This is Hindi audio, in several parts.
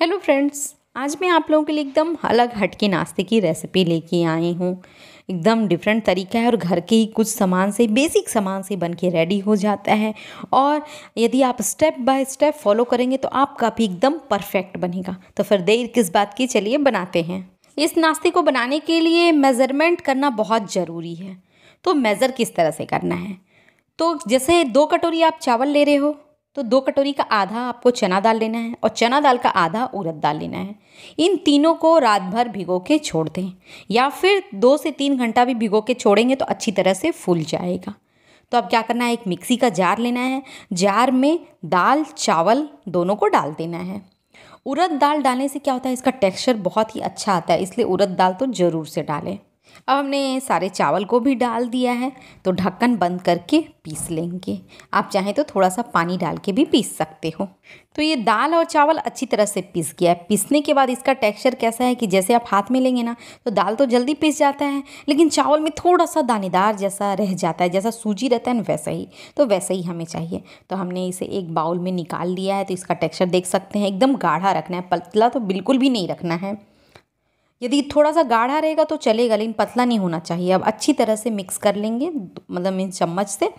हेलो फ्रेंड्स आज मैं आप लोगों के लिए एकदम अलग हटके नाश्ते की रेसिपी लेके आई हूँ एकदम डिफरेंट तरीका है और घर के ही कुछ सामान से बेसिक सामान से बन के रेडी हो जाता है और यदि आप स्टेप बाय स्टेप फॉलो करेंगे तो आपका भी एकदम परफेक्ट बनेगा तो फिर देर किस बात की चलिए बनाते हैं इस नाश्ते को बनाने के लिए मेज़रमेंट करना बहुत ज़रूरी है तो मेज़र किस तरह से करना है तो जैसे दो कटोरी आप चावल ले रहे हो तो दो कटोरी का आधा आपको चना दाल लेना है और चना दाल का आधा उड़द दाल लेना है इन तीनों को रात भर भिगो के छोड़ दें या फिर दो से तीन घंटा भी भिगो के छोड़ेंगे तो अच्छी तरह से फूल जाएगा तो अब क्या करना है एक मिक्सी का जार लेना है जार में दाल चावल दोनों को डाल देना है उड़द दाल डालने से क्या होता है इसका टेक्सचर बहुत ही अच्छा आता है इसलिए उड़द दाल तो ज़रूर से डालें अब हमने सारे चावल को भी डाल दिया है तो ढक्कन बंद करके पीस लेंगे आप चाहें तो थोड़ा सा पानी डाल के भी पीस सकते हो तो ये दाल और चावल अच्छी तरह से पीस गया है पीसने के बाद इसका टेक्सचर कैसा है कि जैसे आप हाथ में लेंगे ना तो दाल तो जल्दी पीस जाता है लेकिन चावल में थोड़ा सा दानेदार जैसा रह जाता है जैसा सूजी रहता है ना वैसा ही तो वैसा ही हमें चाहिए तो हमने इसे एक बाउल में निकाल लिया है तो इसका टेक्स्चर देख सकते हैं एकदम गाढ़ा रखना है पतला तो बिल्कुल भी नहीं रखना है यदि थोड़ा सा गाढ़ा रहेगा तो चलेगा लेकिन पतला नहीं होना चाहिए अब अच्छी तरह से मिक्स कर लेंगे मतलब इन चम्मच से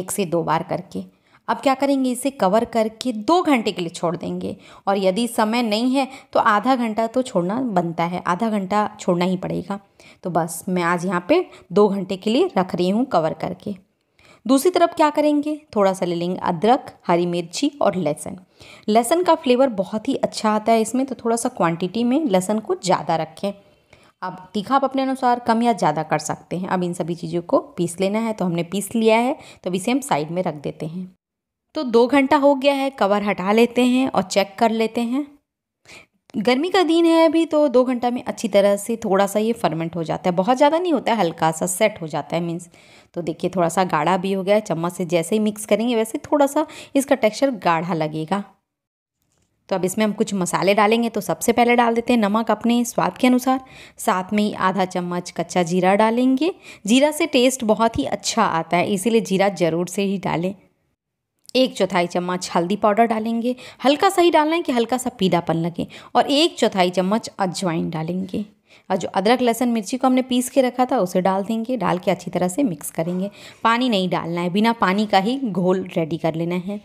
एक से दो बार करके अब क्या करेंगे इसे कवर करके दो घंटे के लिए छोड़ देंगे और यदि समय नहीं है तो आधा घंटा तो छोड़ना बनता है आधा घंटा छोड़ना ही पड़ेगा तो बस मैं आज यहाँ पे दो घंटे के लिए रख रही हूँ कवर करके दूसरी तरफ क्या करेंगे थोड़ा सा ले लेंगे अदरक हरी मिर्ची और लहसुन लहसुन का फ्लेवर बहुत ही अच्छा आता है इसमें तो थोड़ा सा क्वांटिटी में लहसुन को ज़्यादा रखें अब तीखा आप अपने अनुसार कम या ज़्यादा कर सकते हैं अब इन सभी चीज़ों को पीस लेना है तो हमने पीस लिया है तो अब इसे हम साइड में रख देते हैं तो दो घंटा हो गया है कवर हटा लेते हैं और चेक कर लेते हैं गर्मी का दिन है अभी तो दो घंटा में अच्छी तरह से थोड़ा सा ये फर्मेंट हो जाता है बहुत ज़्यादा नहीं होता है हल्का सा सेट हो जाता है मीन्स तो देखिए थोड़ा सा गाढ़ा भी हो गया है चम्मच से जैसे ही मिक्स करेंगे वैसे थोड़ा सा इसका टेक्सचर गाढ़ा लगेगा तो अब इसमें हम कुछ मसाले डालेंगे तो सबसे पहले डाल देते हैं नमक अपने स्वाद के अनुसार साथ में ही आधा चम्मच कच्चा जीरा डालेंगे जीरा से टेस्ट बहुत ही अच्छा आता है इसीलिए जीरा ज़रूर से ही डालें एक चौथाई चम्मच हल्दी पाउडर डालेंगे हल्का सा ही डालना है कि हल्का सा पीलापन लगे और एक चौथाई चम्मच अजवाइन डालेंगे और जो अदरक लहसुन मिर्ची को हमने पीस के रखा था उसे डाल देंगे डाल के अच्छी तरह से मिक्स करेंगे पानी नहीं डालना है बिना पानी का ही घोल रेडी कर लेना है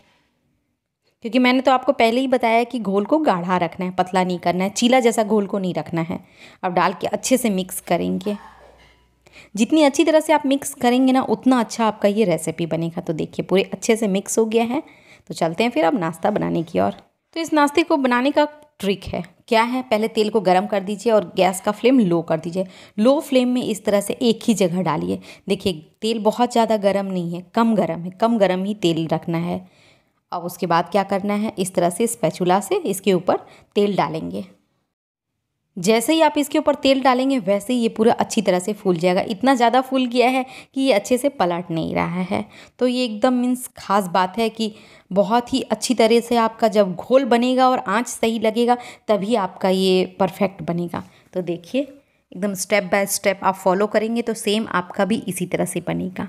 क्योंकि मैंने तो आपको पहले ही बताया कि घोल को गाढ़ा रखना है पतला नहीं करना है चीला जैसा घोल को नहीं रखना है अब डाल के अच्छे से मिक्स करेंगे जितनी अच्छी तरह से आप मिक्स करेंगे ना उतना अच्छा आपका ये रेसिपी बनेगा तो देखिए पूरे अच्छे से मिक्स हो गया है तो चलते हैं फिर अब नाश्ता बनाने की ओर तो इस नाश्ते को बनाने का ट्रिक है क्या है पहले तेल को गर्म कर दीजिए और गैस का फ्लेम लो कर दीजिए लो फ्लेम में इस तरह से एक ही जगह डालिए देखिए तेल बहुत ज़्यादा गर्म नहीं है कम गर्म है कम गर्म ही तेल रखना है अब उसके बाद क्या करना है इस तरह से स्पैचुला से इसके ऊपर तेल डालेंगे जैसे ही आप इसके ऊपर तेल डालेंगे वैसे ही ये पूरा अच्छी तरह से फूल जाएगा इतना ज़्यादा फूल गया है कि ये अच्छे से पलट नहीं रहा है तो ये एकदम मीन्स खास बात है कि बहुत ही अच्छी तरह से आपका जब घोल बनेगा और आँच सही लगेगा तभी आपका ये परफेक्ट बनेगा तो देखिए एकदम स्टेप बाय स्टेप आप फॉलो करेंगे तो सेम आपका भी इसी तरह से बनेगा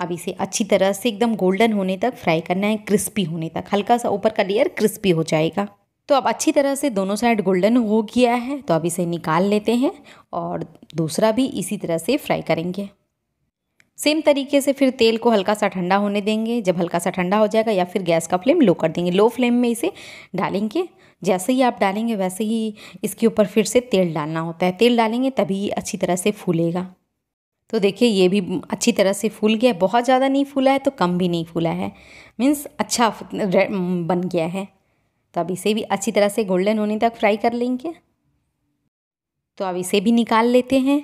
अब इसे अच्छी तरह से एकदम गोल्डन होने तक फ्राई करना है क्रिस्पी होने तक हल्का सा ऊपर का लेयर क्रिस्पी हो जाएगा तो अब अच्छी तरह से दोनों साइड गोल्डन हो गया है तो अब इसे निकाल लेते हैं और दूसरा भी इसी तरह से फ्राई करेंगे सेम तरीके से फिर तेल को हल्का सा ठंडा होने देंगे जब हल्का सा ठंडा हो जाएगा या फिर गैस का फ्लेम लो कर देंगे लो फ्लेम में इसे डालेंगे जैसे ही आप डालेंगे वैसे ही इसके ऊपर फिर से तेल डालना होता है तेल डालेंगे तभी अच्छी तरह से फूलेगा तो देखिए ये भी अच्छी तरह से फूल गया बहुत ज़्यादा नहीं फूला है तो कम भी नहीं फूला है मीन्स अच्छा बन गया है तो अब इसे भी अच्छी तरह से गोल्डन होने तक फ्राई कर लेंगे तो अब इसे भी निकाल लेते हैं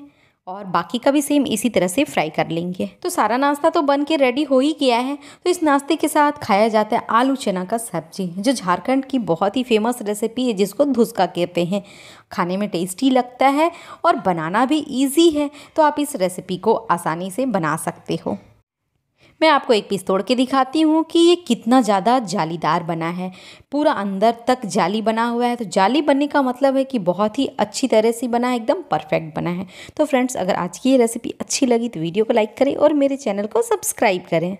और बाकी का भी सेम इसी तरह से फ्राई कर लेंगे तो सारा नाश्ता तो बन के रेडी हो ही गया है तो इस नाश्ते के साथ खाया जाता है आलू चना का सब्जी जो झारखंड की बहुत ही फेमस रेसिपी है जिसको धुसका कहते हैं खाने में टेस्टी लगता है और बनाना भी इजी है तो आप इस रेसिपी को आसानी से बना सकते हो मैं आपको एक पीस तोड़ के दिखाती हूँ कि ये कितना ज़्यादा जालीदार बना है पूरा अंदर तक जाली बना हुआ है तो जाली बनने का मतलब है कि बहुत ही अच्छी तरह से बना है एकदम परफेक्ट बना है तो फ्रेंड्स अगर आज की ये रेसिपी अच्छी लगी तो वीडियो को लाइक करें और मेरे चैनल को सब्सक्राइब करें